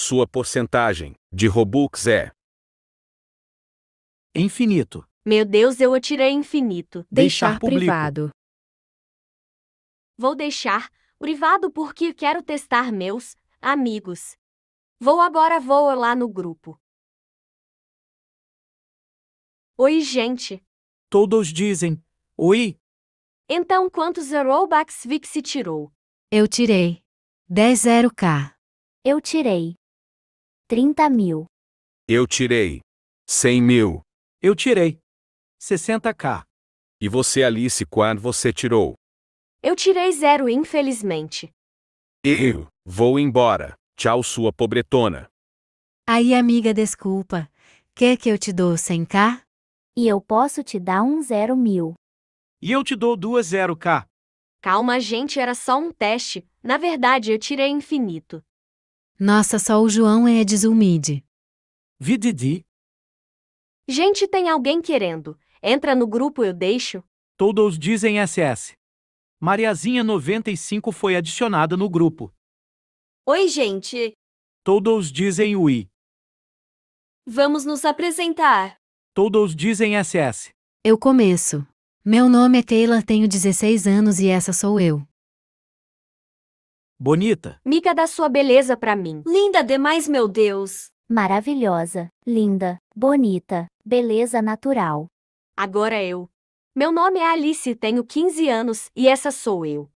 Sua porcentagem de Robux é infinito. Meu Deus, eu tirei infinito. Deixar, Deixar privado. Vou deixar privado porque quero testar meus amigos. Vou agora vou lá no grupo. Oi, gente. Todos dizem: Oi. Então, quantos Robux Vix tirou? Eu tirei. 10 0k. Eu tirei. 30 mil. Eu tirei. 100 mil. Eu tirei. 60k. E você, Alice, quando você tirou? Eu tirei zero, infelizmente. Eu vou embora. Tchau, sua pobretona. Aí, amiga, desculpa. Quer que eu te dou 100k? E eu posso te dar um zero mil. E eu te dou duas zero k. Calma, gente, era só um teste. Na verdade, eu tirei infinito. Nossa, só o João é desumide. Vididi. Gente, tem alguém querendo. Entra no grupo, eu deixo. Todos dizem SS. Mariazinha 95 foi adicionada no grupo. Oi, gente. Todos dizem UI. Vamos nos apresentar. Todos dizem SS. Eu começo. Meu nome é Taylor, tenho 16 anos e essa sou eu. Bonita. Mica da sua beleza pra mim. Linda demais, meu Deus. Maravilhosa, linda, bonita, beleza natural. Agora eu. Meu nome é Alice, tenho 15 anos e essa sou eu.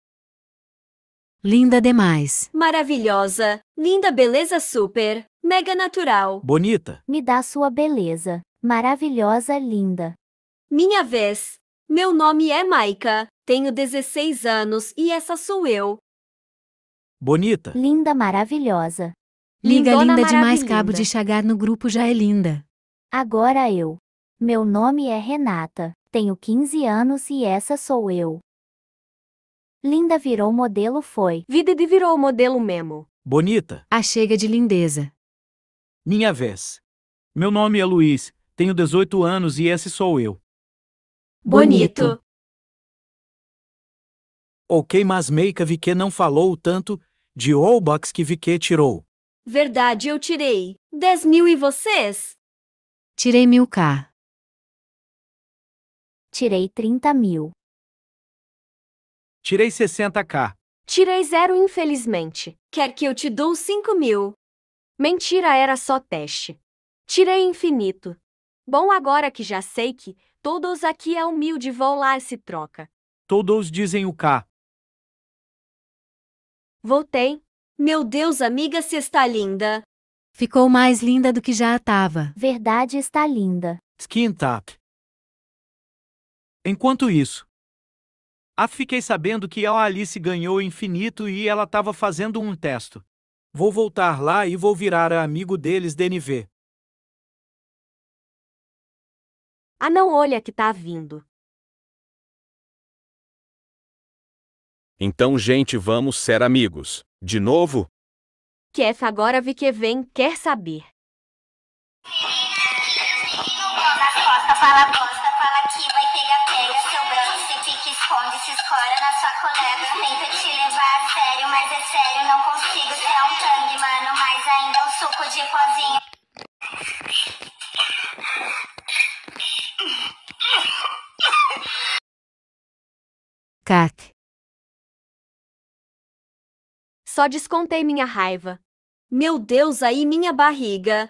Linda demais. Maravilhosa, linda beleza super, mega natural. Bonita. Me dá sua beleza. Maravilhosa, linda. Minha vez. Meu nome é Maika, tenho 16 anos e essa sou eu. Bonita. Linda, maravilhosa. Liga Lindona linda demais, Cabo de Chagar no grupo já é linda. Agora eu. Meu nome é Renata, tenho 15 anos e essa sou eu. Linda virou modelo foi. Vida de virou modelo mesmo. Bonita. A chega de lindeza. Minha vez. Meu nome é Luiz, tenho 18 anos e esse sou eu. Bonito. Ok, mas Meika que não falou tanto, de box que vique tirou. Verdade, eu tirei. 10 mil e vocês? Tirei mil K. Tirei 30 mil. Tirei 60k. Tirei zero, infelizmente. Quer que eu te dou 5 mil? Mentira, era só teste. Tirei infinito. Bom, agora que já sei que todos aqui é humilde, vou lá e se troca. Todos dizem o K. Voltei. Meu Deus, amiga, se está linda. Ficou mais linda do que já estava. Verdade está linda. Skin Tap. Enquanto isso, ah, fiquei sabendo que a Alice ganhou infinito e ela estava fazendo um teste. Vou voltar lá e vou virar a amigo deles DNV. Ah não, olha que tá vindo. Então, gente, vamos ser amigos. De novo? Quer agora vi que vem quer saber. esconde, se escora na sua Tenta te levar a sério, mas é sério, não consigo ser um tangue, mano. ainda um suco de Cat, só descontei minha raiva. Meu Deus, aí minha barriga!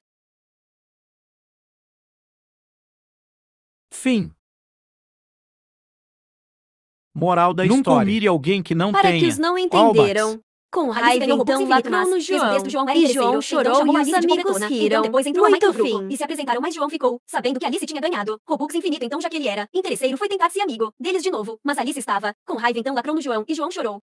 Fim. Moral da Nunca história. Nunca humilhe alguém que não Para tenha. Para que os não entenderam. Albax. Com raiva, então, lacrou no João. João e João chorou então, e os tipo amigos riram. Então, depois entrou Muito a fim. E se apresentaram, mas João ficou, sabendo que Alice tinha ganhado. Robux infinito, então, já que ele era interesseiro, foi tentar ser amigo deles de novo. Mas Alice estava com raiva, então, lacrou no João e João chorou.